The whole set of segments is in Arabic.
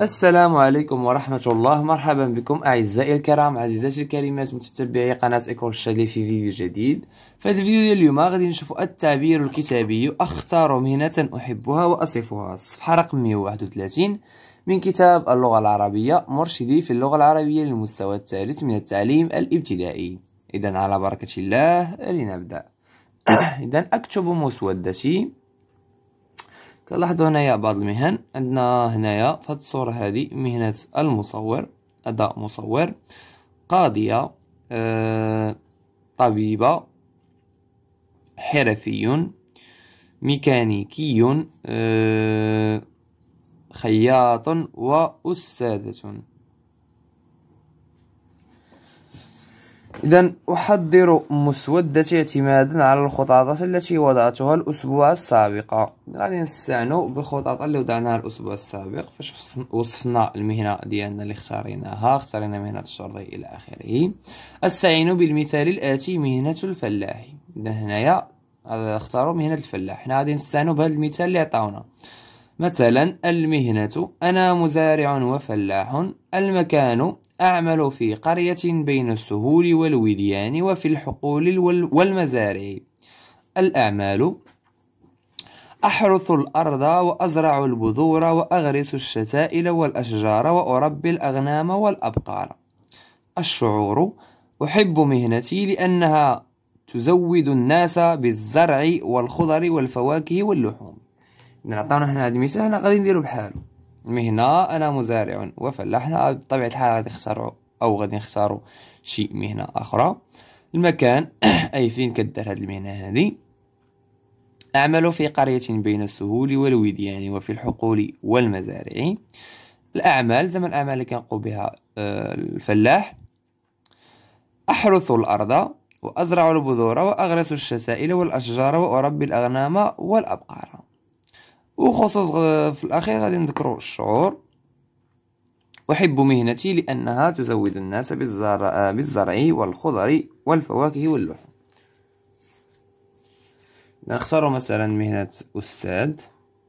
السلام عليكم ورحمة الله مرحبا بكم أعزائي الكرام عزيزاتي الكريمات متتبعي قناة إيكول الشالي في فيديو جديد في هذا الفيديو ديال اليوم غادي نشوفوا التعبير الكتابي أختار مهنة أحبها وأصفها الصفحة رقم 131 من كتاب اللغة العربية مرشدي في اللغة العربية للمستوى الثالث من التعليم الابتدائي إذا على بركة الله لنبدأ إذا أكتب مسودتي كنلاحظوا هنايا بعض المهن عندنا هنايا في هذه الصوره هذه مهنه المصور اداء مصور قاضيه آه، طبيبه حرفي ميكانيكي آه، خياط وأستاذة إذا أحضر مسودتي اعتمادا على الخطاطات التي وضعتها الأسبوع السابق غادي نستعنو بالخطاطة اللي وضعناها الأسبوع السابق فاش وصفنا المهنة ديالنا اللي اختاريناها اختارينا مهنة الشرطي إلى آخره أستعين بالمثال الآتي مهنة الفلاح إذا هنايا اختاروا مهنة الفلاح حنا غادي نستعنو بهذا المثال اللي عطاونا مثلا المهنة أنا مزارع وفلاح المكان أعمل في قرية بين السهول والوديان وفي الحقول والمزارع الأعمال أحرث الأرض وأزرع البذور وأغرس الشتائل والأشجار وأربي الأغنام والأبقار الشعور أحب مهنتي لأنها تزود الناس بالزرع والخضر والفواكه واللحوم نعطونا عطاونا حنا هاد المثال حنا غادي نديرو بحالو المهنة انا مزارع وفلاح بطبيعه الحال غادي يخسروا او غادي يخسروا شي مهنه اخرى المكان اي فين كدار هاد المهنه هادي اعمل في قريه بين السهول والوديان وفي الحقول والمزارع الاعمال زعما الاعمال اللي كنقوم بها آه، الفلاح احرث الارض وازرع البذور واغرس الشسائل والاشجار واربي الاغنام والابقار وخصوص في الأخير غادي نذكروا الشعور أحب مهنتي لأنها تزود الناس بالزرع, بالزرع والخضر والفواكه واللحوم نختاروا مثلا مهنة أستاذ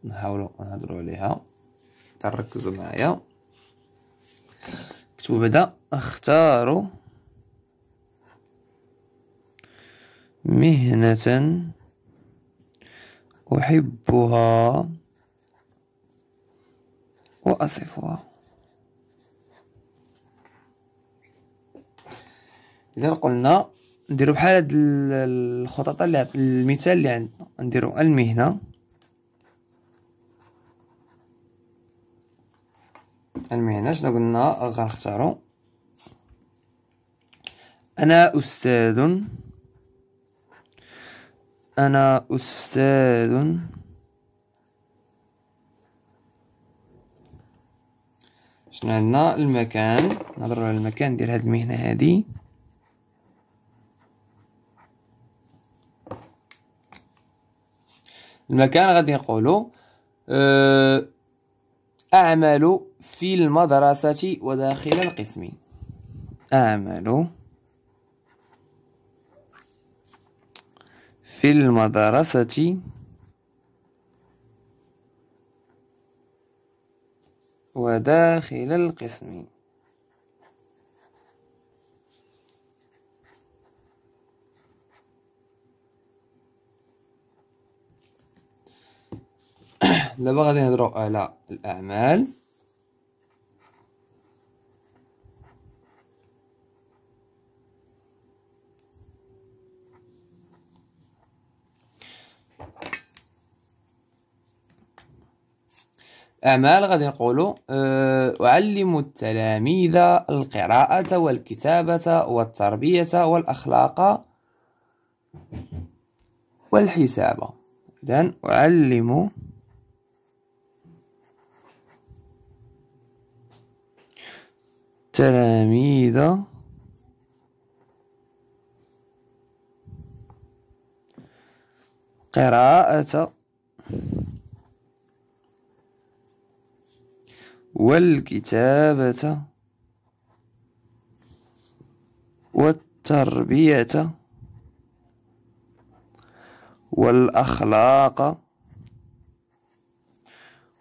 نحاولوا نهضروا عليها تركزوا معايا كتبوا بدا اختاروا مهنة أحبها وأصفها إذا قلنا نديرو بحال هاد الخطط اللي المثال اللي عندنا نديرو المهنة المهنة شنو قلنا غنختارو أنا أستاذ أنا أستاذ عندنا المكان نهضروا على المكان ديال هذه المهنه هذه المكان غادي نقولوا آه، اعمل في المدرسه وداخل القسم اعمل في المدرسه وداخل القسم دابا غادي نهضروا على الاعمال أعمال غادي نقولوا آه، أعلم التلاميذ القراءة والكتابة والتربية والأخلاق والحساب إذن أعلم التلاميذ قراءة والكتابة والتربية والأخلاق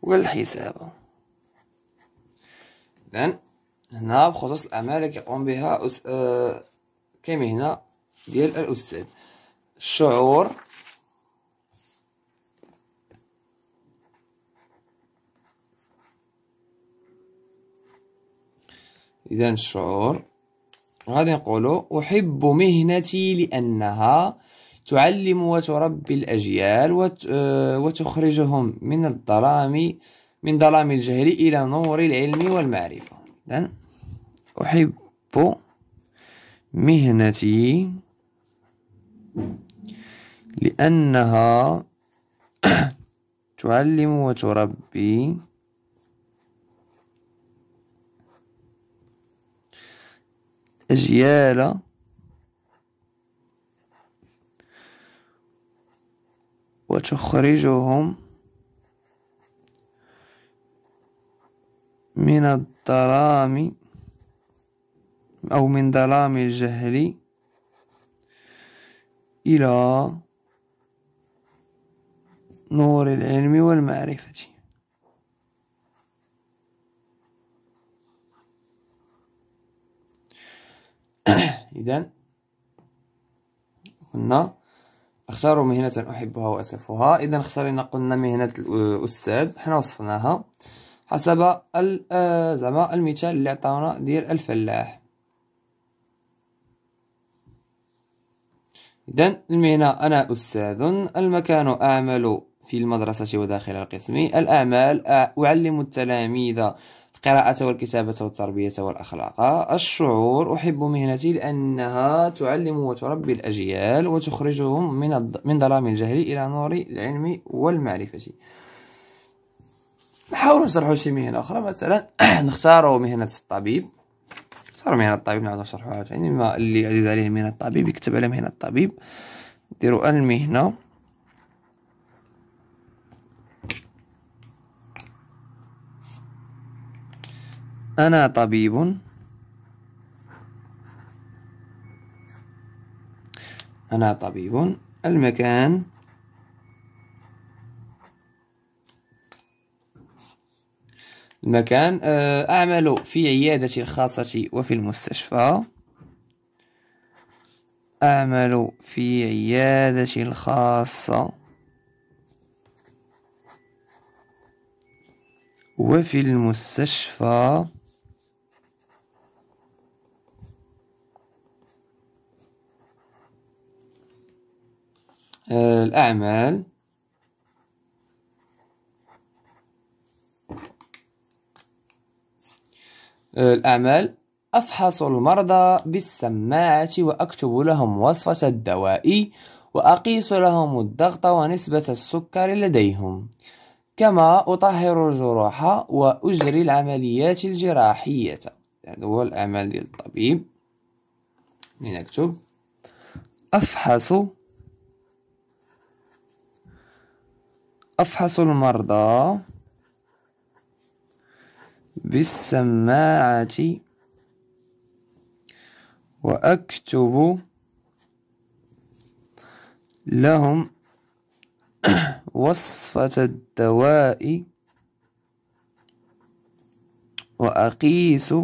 والحساب إذن هنا بخصوص الأعمال التي يقوم بها أس... آه... كما هنا ديال الأستاذ الشعور إذا الشعور غادي نقولوا أحب مهنتي لأنها تعلم وتربي الأجيال آه، وتخرجهم من الظلام من ظلام الجهل إلى نور العلم والمعرفة إذا أحب مهنتي لأنها تعلم وتربي أجيال وتخرجهم من الظلام أو من ظلام الجهل إلى نور العلم والمعرفة إذا قلنا اختاروا مهنة أحبها وأسفها إذا اختارنا قلنا مهنة الأستاذ حنا وصفناها حسب آه، زعما المثال اللي عطاونا ديال الفلاح إذا المهنة أنا أستاذ المكان أعمل في المدرسة وداخل القسم الأعمال أعلم التلاميذ القراءة والكتابة والتربية والأخلاق الشعور أحب مهنتي لأنها تعلم وتربي الأجيال وتخرجهم من من ظلام الجهل إلى نور العلم والمعرفة نحاول نشرحوا شي مهنة أخرى مثلا نختاروا مهنة الطبيب نختارو مهنة الطبيب نعاودو نشرحوها تاني يعني اللي عزيز عليه مهنة الطبيب يكتب على مهنة الطبيب نديرو المهنة أنا طبيب أنا طبيب المكان المكان آه، أعمل في عيادتي الخاصة وفي المستشفى أعمل في عيادتي الخاصة وفي المستشفى آه، الأعمال آه، الأعمال أفحص المرضى بالسماعة وأكتب لهم وصفة الدواء وأقيس لهم الضغط ونسبة السكر لديهم كما أطهر الجروح وأجري العمليات الجراحية هذا هو الأعمال للطبيب نكتب أفحص أفحص المرضى بالسماعة وأكتب لهم وصفة الدواء وأقيس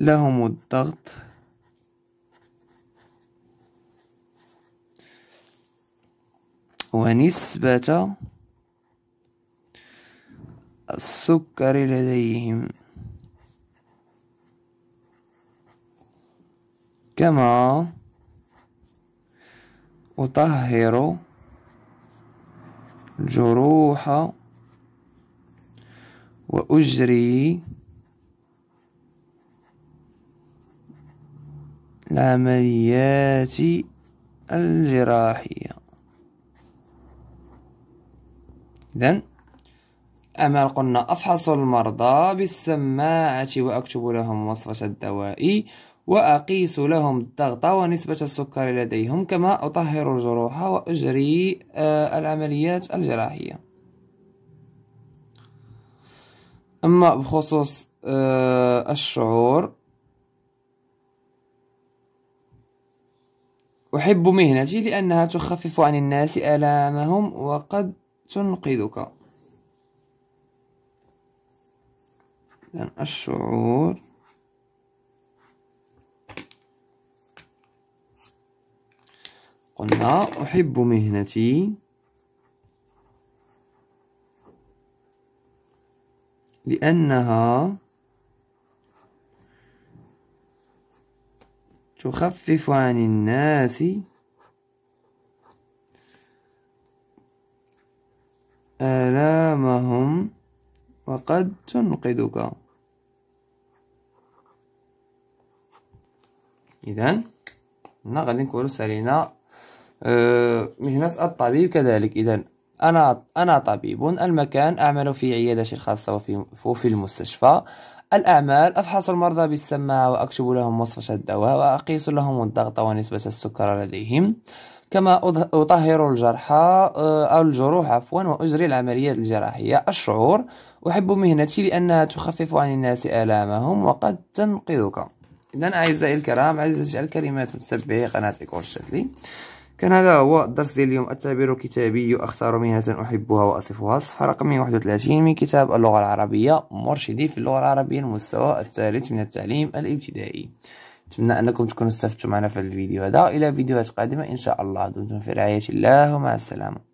لهم الضغط ونسبة السكر لديهم كما أطهر الجروح وأجري العمليات الجراحية إذا أما قلنا أفحص المرضى بالسماعة وأكتب لهم وصفة الدواء وأقيس لهم الضغط ونسبة السكر لديهم كما أطهر الجروح وأجري آه، العمليات الجراحية أما بخصوص آه، الشعور أحب مهنتي لأنها تخفف عن الناس آلامهم وقد تنقذك إذن الشعور قلنا أحب مهنتي لأنها تخفف عن الناس آلامهم وقد تنقذك إذا هنا غادي نكونو سالينا آه، مهنة الطبيب كذلك إذا أنا أنا طبيب المكان أعمل في عيادتي الخاصة وفي, وفي المستشفى الأعمال أفحص المرضى بالسماعة وأكتب لهم وصفة الدواء وأقيس لهم الضغط ونسبة السكر لديهم كما أطهر الجرحى أو آه، الجروح عفوا وأجري العمليات الجراحية الشعور أحب مهنتي لأنها تخفف عن الناس آلامهم وقد تنقذك إذا أعزائي الكرام عزيزتي الكلمات متتبعي قناة إيكول شتلي كان هذا هو الدرس ديال اليوم التعبير كتابي أختار مهنة أحبها وأصفها صفحة رقم 31 من كتاب اللغة العربية مرشدي في اللغة العربية المستوى الثالث من التعليم الابتدائي نتمنى انكم تكونوا استفدتم معنا في الفيديو هذا الى فيديوهات قادمه ان شاء الله دمتم في رعايه الله ومع السلامه